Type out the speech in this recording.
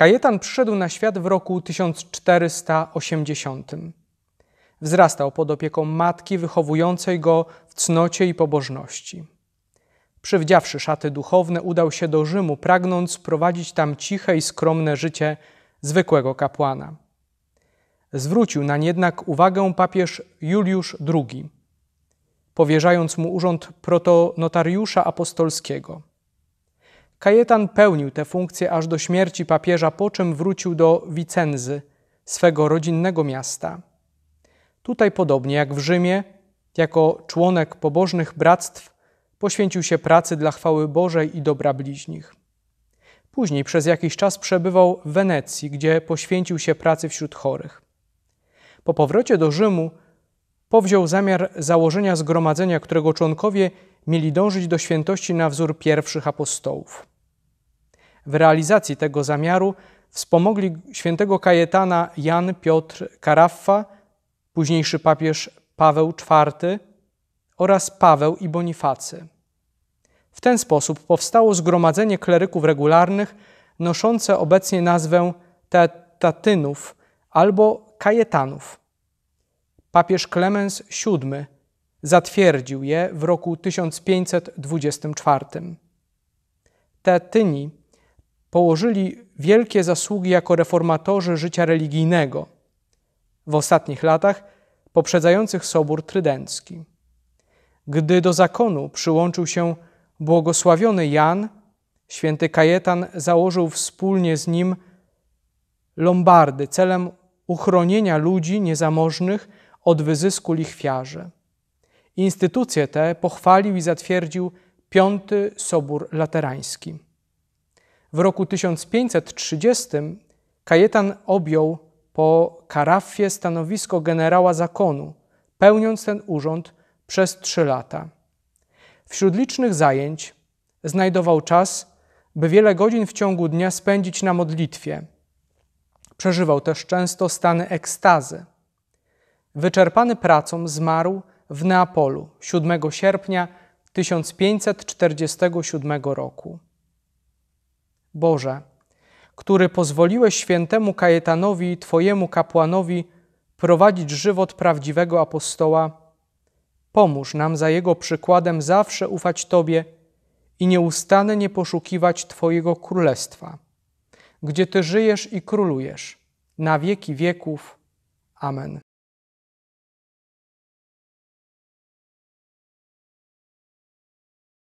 Kajetan przyszedł na świat w roku 1480. Wzrastał pod opieką matki wychowującej go w cnocie i pobożności. Przywdziawszy szaty duchowne, udał się do Rzymu, pragnąc prowadzić tam ciche i skromne życie zwykłego kapłana. Zwrócił nań jednak uwagę papież Juliusz II, powierzając mu urząd protonotariusza apostolskiego – Kajetan pełnił tę funkcję aż do śmierci papieża, po czym wrócił do Wicenzy, swego rodzinnego miasta. Tutaj, podobnie jak w Rzymie, jako członek pobożnych bractw, poświęcił się pracy dla chwały Bożej i dobra bliźnich. Później przez jakiś czas przebywał w Wenecji, gdzie poświęcił się pracy wśród chorych. Po powrocie do Rzymu powziął zamiar założenia zgromadzenia, którego członkowie mieli dążyć do świętości na wzór pierwszych apostołów. W realizacji tego zamiaru wspomogli świętego Kajetana Jan Piotr Karaffa, późniejszy papież Paweł IV oraz Paweł i Bonifacy. W ten sposób powstało zgromadzenie kleryków regularnych noszące obecnie nazwę Tatynów albo Kajetanów. Papież Klemens VII zatwierdził je w roku 1524. Tetyni położyli wielkie zasługi jako reformatorzy życia religijnego w ostatnich latach poprzedzających Sobór Trydencki. Gdy do zakonu przyłączył się błogosławiony Jan, święty Kajetan założył wspólnie z nim lombardy celem uchronienia ludzi niezamożnych od wyzysku lichwiarzy. Instytucje te pochwalił i zatwierdził V Sobór Laterański. W roku 1530 Kajetan objął po karafie stanowisko generała zakonu, pełniąc ten urząd przez trzy lata. Wśród licznych zajęć znajdował czas, by wiele godzin w ciągu dnia spędzić na modlitwie. Przeżywał też często stany ekstazy. Wyczerpany pracą zmarł w Neapolu 7 sierpnia 1547 roku. Boże, który pozwoliłeś świętemu Kajetanowi, Twojemu kapłanowi, prowadzić żywot prawdziwego apostoła, pomóż nam za jego przykładem zawsze ufać Tobie i nieustannie poszukiwać Twojego królestwa, gdzie Ty żyjesz i królujesz, na wieki wieków. Amen.